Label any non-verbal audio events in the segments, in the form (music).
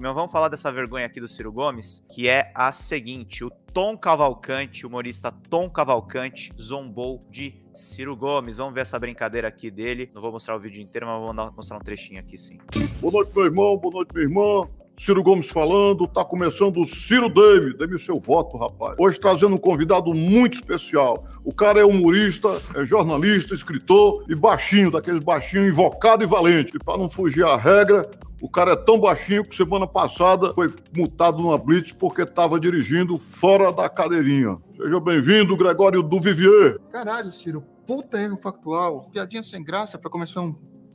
Mas vamos falar dessa vergonha aqui do Ciro Gomes, que é a seguinte: o Tom Cavalcante, o humorista Tom Cavalcante, zombou de Ciro Gomes. Vamos ver essa brincadeira aqui dele. Não vou mostrar o vídeo inteiro, mas vou mostrar um trechinho aqui sim. Boa noite, meu irmão, boa noite, minha irmã. Ciro Gomes falando, tá começando o Ciro Dame Deme o seu voto, rapaz. Hoje trazendo um convidado muito especial. O cara é humorista, é jornalista, escritor e baixinho, daqueles baixinhos invocado e valente. E para não fugir à regra, o cara é tão baixinho que semana passada foi multado numa blitz porque estava dirigindo fora da cadeirinha. Seja bem-vindo, Gregório Duvivier. Vivier. Caralho, Ciro, puta erro factual. Piadinha sem graça para começar um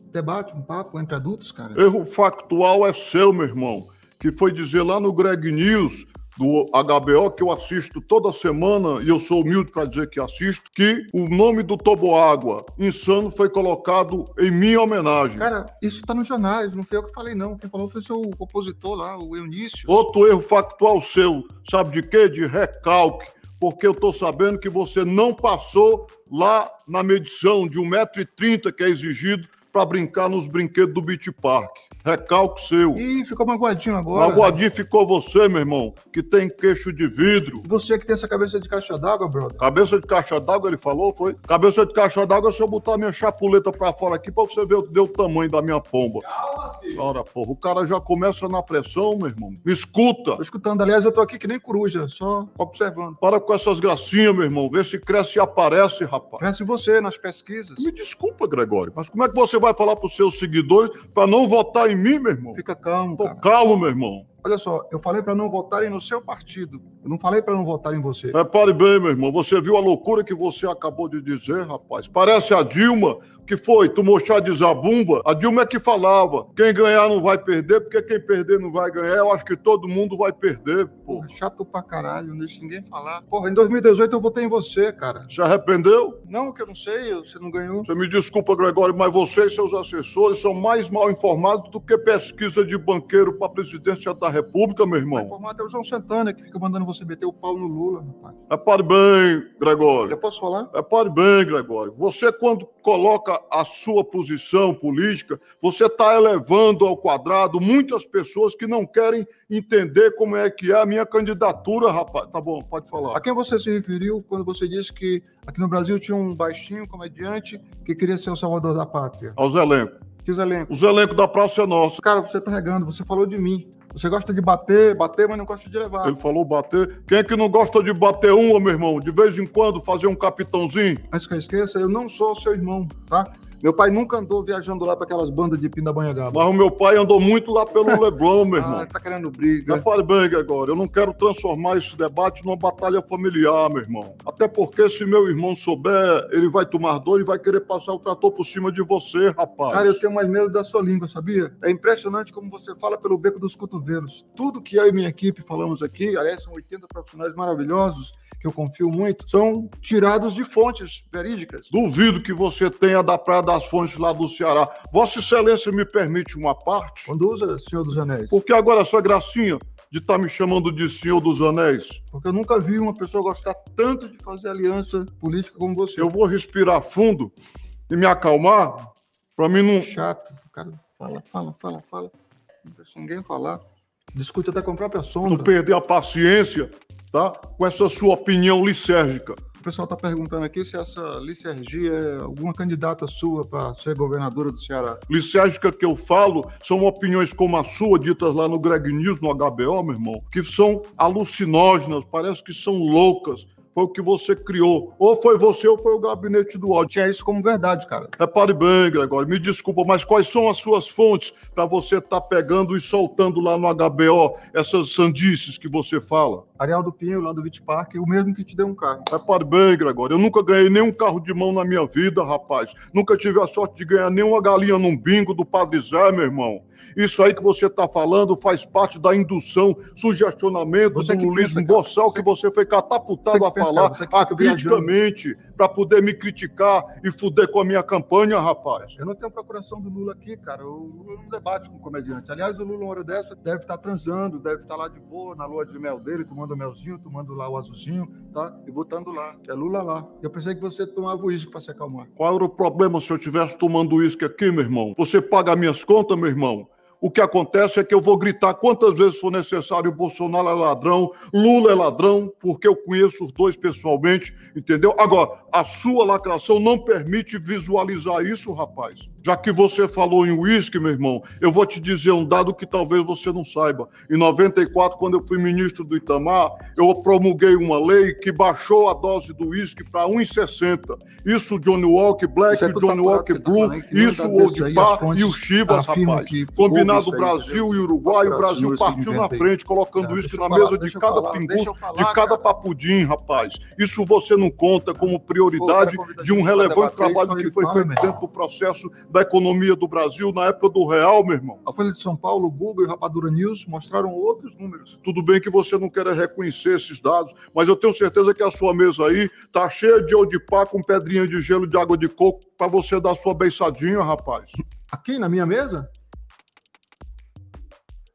debate, um papo entre adultos, cara. Erro factual é seu, meu irmão, que foi dizer lá no Greg News do HBO que eu assisto toda semana e eu sou humilde para dizer que assisto, que o nome do Toboágua Insano foi colocado em minha homenagem. Cara, isso está nos jornais, não foi eu que falei não, quem falou foi seu compositor lá, o Eunício. Outro erro factual seu, sabe de quê? De recalque, porque eu estou sabendo que você não passou lá na medição de 1,30m que é exigido para brincar nos brinquedos do Beach Park. Recalque seu. Ih, ficou magoadinho agora. Magoadinho ficou você, meu irmão, que tem queixo de vidro. Você que tem essa cabeça de caixa d'água, brother. Cabeça de caixa d'água, ele falou, foi? Cabeça de caixa d'água, se eu botar minha chapuleta pra fora aqui pra você ver o, o tamanho da minha pomba. Calma-se. Ora, porra, o cara já começa na pressão, meu irmão. Me escuta. Tô escutando, aliás, eu tô aqui que nem coruja, só observando. Para com essas gracinhas, meu irmão. Vê se cresce e aparece, rapaz. Cresce você nas pesquisas. Me desculpa, Gregório, mas como é que você vai falar para os seus seguidores para não votar em mim, meu irmão? Fica calmo. Tô cara. calmo, meu irmão. Olha só, eu falei para não votarem no seu partido. Eu não falei para não votar em você. Repare bem, meu irmão. Você viu a loucura que você acabou de dizer, rapaz? Parece a Dilma, que foi, tomou chá de zabumba. A Dilma é que falava: quem ganhar não vai perder, porque quem perder não vai ganhar. Eu acho que todo mundo vai perder, pô. Chato pra caralho, não deixa ninguém falar. Porra, em 2018 eu votei em você, cara. Se arrependeu? Não, que eu não sei, você não ganhou. Você me desculpa, Gregório, mas você e seus assessores são mais mal informados do que pesquisa de banqueiro pra presidência da República, meu irmão. Mal informado é o João Santana que fica mandando você você meteu o pau no Lula, rapaz. Repare é bem, Gregório. Eu posso falar? Repare é bem, Gregório. Você, quando coloca a sua posição política, você está elevando ao quadrado muitas pessoas que não querem entender como é que é a minha candidatura, rapaz. Tá bom, pode falar. A quem você se referiu quando você disse que aqui no Brasil tinha um baixinho comediante que queria ser o salvador da pátria? Aos elencos. Que os elencos? Os elencos da Praça é Nossa. Cara, você tá regando, você falou de mim. Você gosta de bater, bater, mas não gosta de levar. Ele falou bater. Quem é que não gosta de bater uma, meu irmão? De vez em quando fazer um capitãozinho? Mas que eu esqueça, eu não sou seu irmão, tá? Meu pai nunca andou viajando lá para aquelas bandas de Pindabanhangaba. Mas o meu pai andou muito lá pelo (laughs) Leblon, meu ah, irmão. Ah, tá querendo briga. Tá bem agora. Eu não quero transformar esse debate numa batalha familiar, meu irmão. Até porque se meu irmão souber, ele vai tomar dor e vai querer passar o trator por cima de você, rapaz. Cara, eu tenho mais medo da sua língua, sabia? É impressionante como você fala pelo beco dos cotovelos. Tudo que eu e minha equipe falamos aqui, aliás, são 80 profissionais maravilhosos que eu confio muito, são tirados de fontes verídicas. Duvido que você tenha da Prada das fontes lá do Ceará. Vossa Excelência me permite uma parte? Conduza, Senhor dos Anéis. Porque agora essa é gracinha de estar tá me chamando de Senhor dos Anéis? Porque eu nunca vi uma pessoa gostar tanto de fazer aliança política como você. Eu vou respirar fundo e me acalmar para mim não. Chato, cara. Fala, fala, fala, fala. Não deixa ninguém falar. Discute até com a própria sombra. Não perder a paciência, tá? Com essa sua opinião licérgica o pessoal está perguntando aqui se essa Licergia é alguma candidata sua para ser governadora do Ceará. Licérgica é que eu falo são opiniões como a sua, ditas lá no Greg News, no HBO, meu irmão, que são alucinógenas, parece que são loucas, foi o que você criou. Ou foi você ou foi o gabinete do ódio. Tinha isso como verdade, cara. Repare bem, Gregório, me desculpa, mas quais são as suas fontes para você estar tá pegando e soltando lá no HBO essas sandices que você fala? Arialdo do Pinho, lá do Beach Park, o mesmo que te deu um carro. Repare bem, Gregório, eu nunca ganhei nenhum carro de mão na minha vida, rapaz. Nunca tive a sorte de ganhar nenhuma galinha num bingo do Padre Zé, meu irmão. Isso aí que você está falando faz parte da indução, sugestionamento você do lulismo boçal que, você foi catapultado a falar pensa, acriticamente para poder me criticar e fuder com a minha campanha, rapaz. Eu não tenho procuração do Lula aqui, cara. O Lula não debate com comediante. Aliás, o Lula, uma hora dessa, deve estar tá transando, deve estar tá lá de boa, na lua de mel dele, tomando melzinho, tomando lá o azulzinho, tá? E botando lá. É Lula lá. Eu pensei que você tomava uísque para se acalmar. Qual era o problema se eu estivesse tomando uísque aqui, meu irmão? Você paga minhas contas, meu irmão? O que acontece é que eu vou gritar quantas vezes for necessário: Bolsonaro é ladrão, Lula é ladrão, porque eu conheço os dois pessoalmente, entendeu? Agora, a sua lacração não permite visualizar isso, rapaz. Já que você falou em uísque, meu irmão, eu vou te dizer um dado que talvez você não saiba. Em 94, quando eu fui ministro do Itamar, eu promulguei uma lei que baixou a dose do uísque para 1,60. Isso o Johnny Walker Black, o é Johnny tá Walker Blue, né? então, isso o Odipá e o Chivas, rapaz. Combinado Brasil é e Uruguai, o Brasil partiu na frente, colocando uísque na mesa de cada pingus, de cada papudim, rapaz. Isso você não conta como prioridade de um relevante trabalho que foi feito dentro do processo da economia do Brasil na época do real, meu irmão. A Folha de São Paulo, Google e Rapadura News mostraram outros números. Tudo bem que você não quer reconhecer esses dados, mas eu tenho certeza que a sua mesa aí tá cheia de odipá com pedrinha de gelo de água de coco para você dar sua beiçadinha, rapaz. Aqui na minha mesa?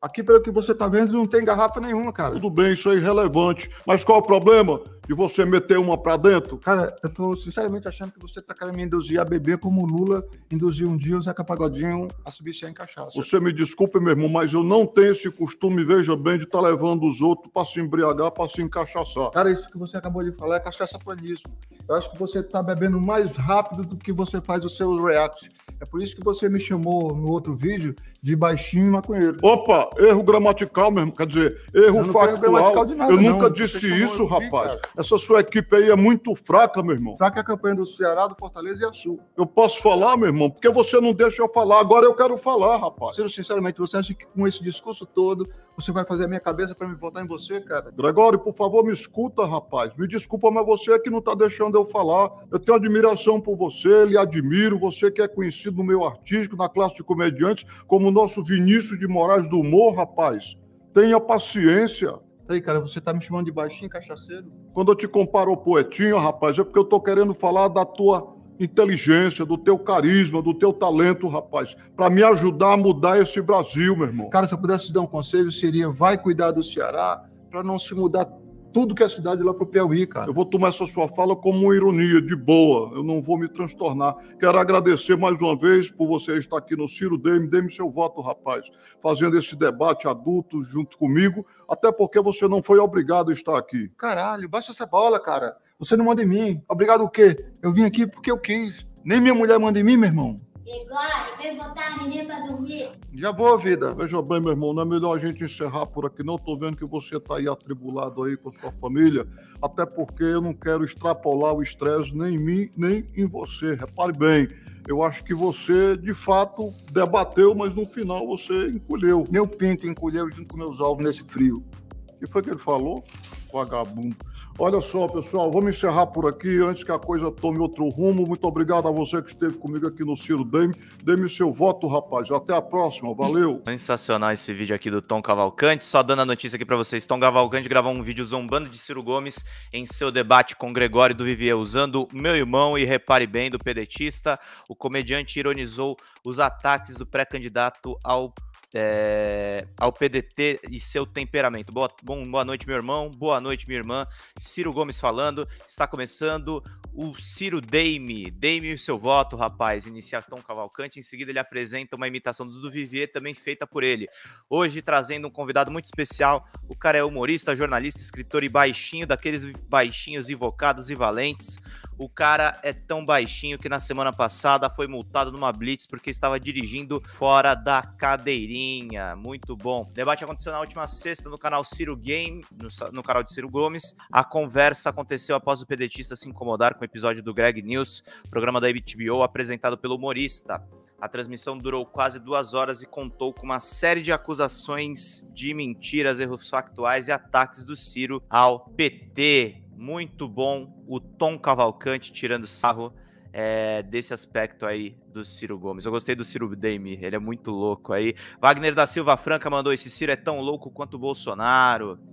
Aqui, pelo que você tá vendo, não tem garrafa nenhuma, cara. Tudo bem, isso é irrelevante. Mas qual o problema? e você meter uma para dentro? Cara, eu tô sinceramente achando que você tá querendo me induzir a beber como o Lula induziu um dia o Zeca Pagodinho a subir sem cachaça. Você me desculpe, meu irmão, mas eu não tenho esse costume, veja bem, de estar tá levando os outros para se embriagar, para se encaixaçar. Cara, isso que você acabou de falar é cachaça planismo. Eu acho que você está bebendo mais rápido do que você faz o seu react. É por isso que você me chamou no outro vídeo de baixinho maconheiro. Opa, erro gramatical mesmo, quer dizer, erro eu factual. Nada, eu não. nunca disse isso, rapaz. Cara. Essa sua equipe aí é muito fraca, meu irmão. Fraca é a campanha do Ceará, do Fortaleza e a Sul. Eu posso falar, meu irmão, porque você não deixa eu falar. Agora eu quero falar, rapaz. Ciro, sinceramente, você acha que com esse discurso todo você vai fazer a minha cabeça para me votar em você, cara? Gregório, por favor, me escuta, rapaz. Me desculpa, mas você é que não está deixando eu falar. Eu tenho admiração por você, lhe admiro. Você que é conhecido no meio artístico, na classe de comediantes, como o nosso Vinícius de Moraes do humor, rapaz. Tenha paciência. Peraí, cara, você tá me chamando de baixinho, cachaceiro? Quando eu te comparo ao poetinho, rapaz, é porque eu tô querendo falar da tua inteligência, do teu carisma, do teu talento, rapaz, para me ajudar a mudar esse Brasil, meu irmão. Cara, se eu pudesse te dar um conselho, seria vai cuidar do Ceará para não se mudar tudo que é cidade lá para o Piauí, cara. Eu vou tomar essa sua fala como uma ironia, de boa. Eu não vou me transtornar. Quero agradecer mais uma vez por você estar aqui no Ciro Deme. Dê-me seu voto, rapaz. Fazendo esse debate adulto junto comigo. Até porque você não foi obrigado a estar aqui. Caralho, baixa essa bola, cara. Você não manda em mim. Obrigado o quê? Eu vim aqui porque eu quis. Nem minha mulher manda em mim, meu irmão. agora, vem botar a menina pra dormir. Já vou, vida. Veja bem, meu irmão, não é melhor a gente encerrar por aqui, não. Tô vendo que você tá aí atribulado aí com a sua família, até porque eu não quero extrapolar o estresse nem em mim, nem em você. Repare bem, eu acho que você, de fato, debateu, mas no final você encolheu. Meu pinto encolheu junto com meus alvos nesse frio. O que foi que ele falou? Vagabundo. Olha só, pessoal, vamos encerrar por aqui antes que a coisa tome outro rumo. Muito obrigado a você que esteve comigo aqui no Ciro Deme. Dê-me seu voto, rapaz. Até a próxima, valeu. Sensacional esse vídeo aqui do Tom Cavalcante. Só dando a notícia aqui para vocês: Tom Cavalcante gravou um vídeo zombando de Ciro Gomes em seu debate com Gregório do Vivier, usando Meu Irmão e Repare Bem do Pedetista. O comediante ironizou os ataques do pré-candidato ao é, ao PDT e seu temperamento. Boa, bom, boa noite, meu irmão. Boa noite, minha irmã. Ciro Gomes falando. Está começando o Ciro Dame. Dame o seu voto, rapaz. Inicia Tom Cavalcante. Em seguida, ele apresenta uma imitação do Dudu Vivier, também feita por ele. Hoje, trazendo um convidado muito especial. O cara é humorista, jornalista, escritor e baixinho, daqueles baixinhos invocados e valentes. O cara é tão baixinho que na semana passada foi multado numa blitz porque estava dirigindo fora da cadeirinha. Muito bom. O debate aconteceu na última sexta no canal Ciro Game, no, no canal de Ciro Gomes. A conversa aconteceu após o pedetista se incomodar com o episódio do Greg News, programa da HBO apresentado pelo humorista. A transmissão durou quase duas horas e contou com uma série de acusações de mentiras, erros factuais e ataques do Ciro ao PT muito bom o Tom Cavalcante tirando sarro é, desse aspecto aí do Ciro Gomes. Eu gostei do Ciro Demi, ele é muito louco aí. Wagner da Silva Franca mandou esse Ciro é tão louco quanto o Bolsonaro.